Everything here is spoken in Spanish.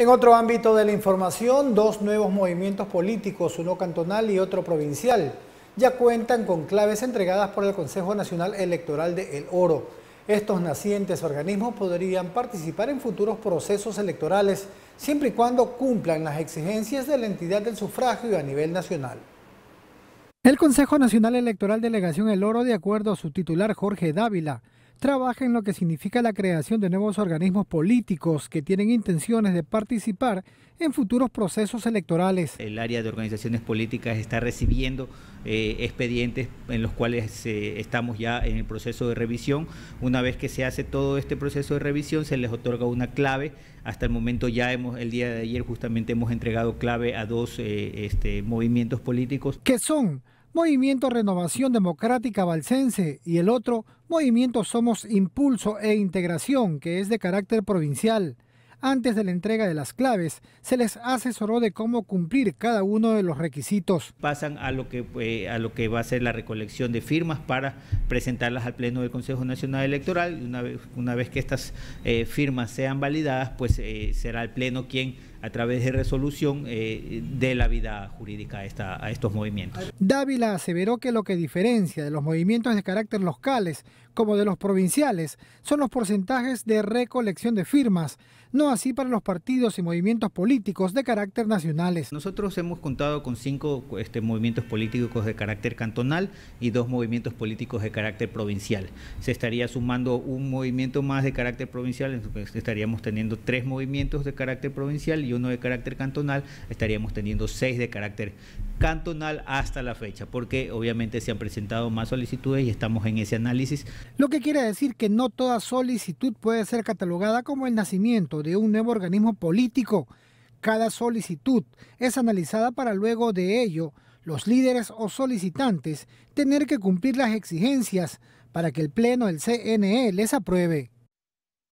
En otro ámbito de la información, dos nuevos movimientos políticos, uno cantonal y otro provincial, ya cuentan con claves entregadas por el Consejo Nacional Electoral de El Oro. Estos nacientes organismos podrían participar en futuros procesos electorales siempre y cuando cumplan las exigencias de la entidad del sufragio a nivel nacional. El Consejo Nacional Electoral Delegación El Oro, de acuerdo a su titular Jorge Dávila, trabaja en lo que significa la creación de nuevos organismos políticos que tienen intenciones de participar en futuros procesos electorales. El área de organizaciones políticas está recibiendo eh, expedientes en los cuales eh, estamos ya en el proceso de revisión. Una vez que se hace todo este proceso de revisión, se les otorga una clave. Hasta el momento ya hemos, el día de ayer justamente hemos entregado clave a dos eh, este, movimientos políticos. ¿Qué son? Movimiento Renovación Democrática Balsense y el otro, Movimiento Somos Impulso e Integración, que es de carácter provincial. Antes de la entrega de las claves, se les asesoró de cómo cumplir cada uno de los requisitos. Pasan a lo que, eh, a lo que va a ser la recolección de firmas para presentarlas al Pleno del Consejo Nacional Electoral. Una vez, que estas eh, firmas sean validadas, pues eh, será el Pleno quien a través de resolución eh, de la vida jurídica a, a estos movimientos. Dávila aseveró que lo que diferencia de los movimientos de carácter locales como de los provinciales son los porcentajes de recolección de firmas, no así para los partidos y movimientos políticos de carácter nacionales. Nosotros hemos contado con cinco este, movimientos políticos de carácter cantonal y dos movimientos políticos de carácter provincial. Se estaría sumando un movimiento más de carácter provincial, estaríamos teniendo tres movimientos de carácter provincial uno de carácter cantonal, estaríamos teniendo seis de carácter cantonal hasta la fecha, porque obviamente se han presentado más solicitudes y estamos en ese análisis. Lo que quiere decir que no toda solicitud puede ser catalogada como el nacimiento de un nuevo organismo político. Cada solicitud es analizada para luego de ello los líderes o solicitantes tener que cumplir las exigencias para que el Pleno del CNE les apruebe.